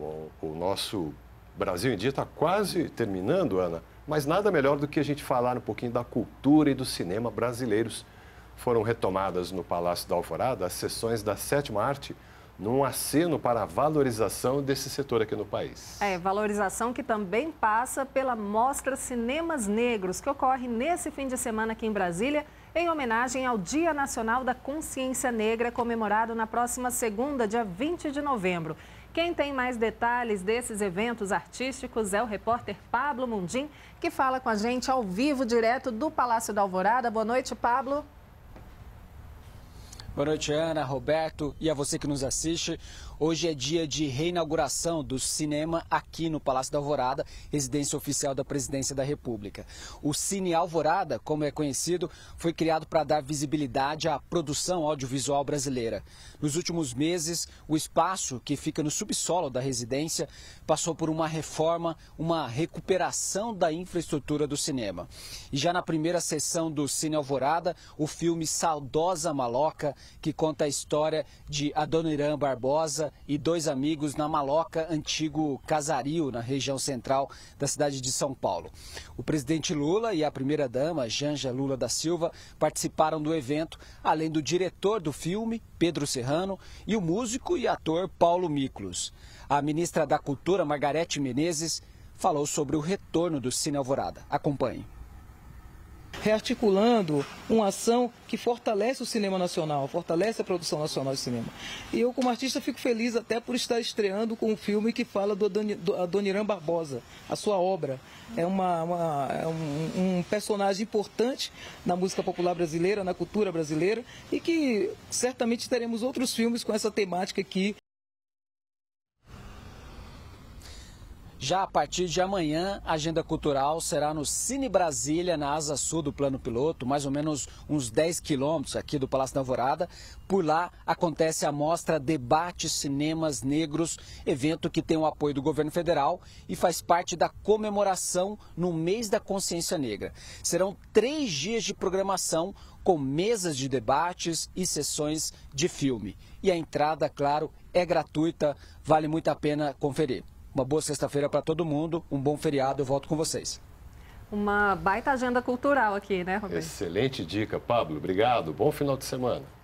Bom, o nosso Brasil em Dia está quase terminando, Ana, mas nada melhor do que a gente falar um pouquinho da cultura e do cinema brasileiros. Foram retomadas no Palácio da Alvorada as sessões da sétima arte num aceno para a valorização desse setor aqui no país. É, valorização que também passa pela Mostra Cinemas Negros, que ocorre nesse fim de semana aqui em Brasília, em homenagem ao Dia Nacional da Consciência Negra, comemorado na próxima segunda, dia 20 de novembro. Quem tem mais detalhes desses eventos artísticos é o repórter Pablo Mundim, que fala com a gente ao vivo, direto do Palácio da Alvorada. Boa noite, Pablo. Boa noite, Ana, Roberto e a você que nos assiste. Hoje é dia de reinauguração do cinema aqui no Palácio da Alvorada, residência oficial da Presidência da República. O Cine Alvorada, como é conhecido, foi criado para dar visibilidade à produção audiovisual brasileira. Nos últimos meses, o espaço que fica no subsolo da residência passou por uma reforma, uma recuperação da infraestrutura do cinema. E já na primeira sessão do Cine Alvorada, o filme Saudosa Maloca que conta a história de Adoniran Barbosa e dois amigos na Maloca, antigo casario, na região central da cidade de São Paulo. O presidente Lula e a primeira-dama, Janja Lula da Silva, participaram do evento, além do diretor do filme, Pedro Serrano, e o músico e ator Paulo Miklos. A ministra da Cultura, Margarete Menezes, falou sobre o retorno do Cine Alvorada. Acompanhe rearticulando uma ação que fortalece o cinema nacional, fortalece a produção nacional de cinema. E eu, como artista, fico feliz até por estar estreando com um filme que fala do, Dona do Adoniran Barbosa, a sua obra. É, uma, uma é um, um, personagem importante na música popular brasileira, na cultura brasileira, e que certamente teremos outros filmes com essa temática aqui. Já a partir de amanhã, a agenda cultural será no Cine Brasília, na asa sul do plano piloto, mais ou menos uns 10 quilômetros aqui do Palácio da Alvorada. Por lá acontece a mostra Debate Cinemas Negros, evento que tem o apoio do governo federal e faz parte da comemoração no mês da consciência negra. Serão três dias de programação com mesas de debates e sessões de filme. E a entrada, claro, é gratuita, vale muito a pena conferir. Uma boa sexta-feira para todo mundo, um bom feriado, eu volto com vocês. Uma baita agenda cultural aqui, né, Roberto? Excelente dica, Pablo. Obrigado. Bom final de semana.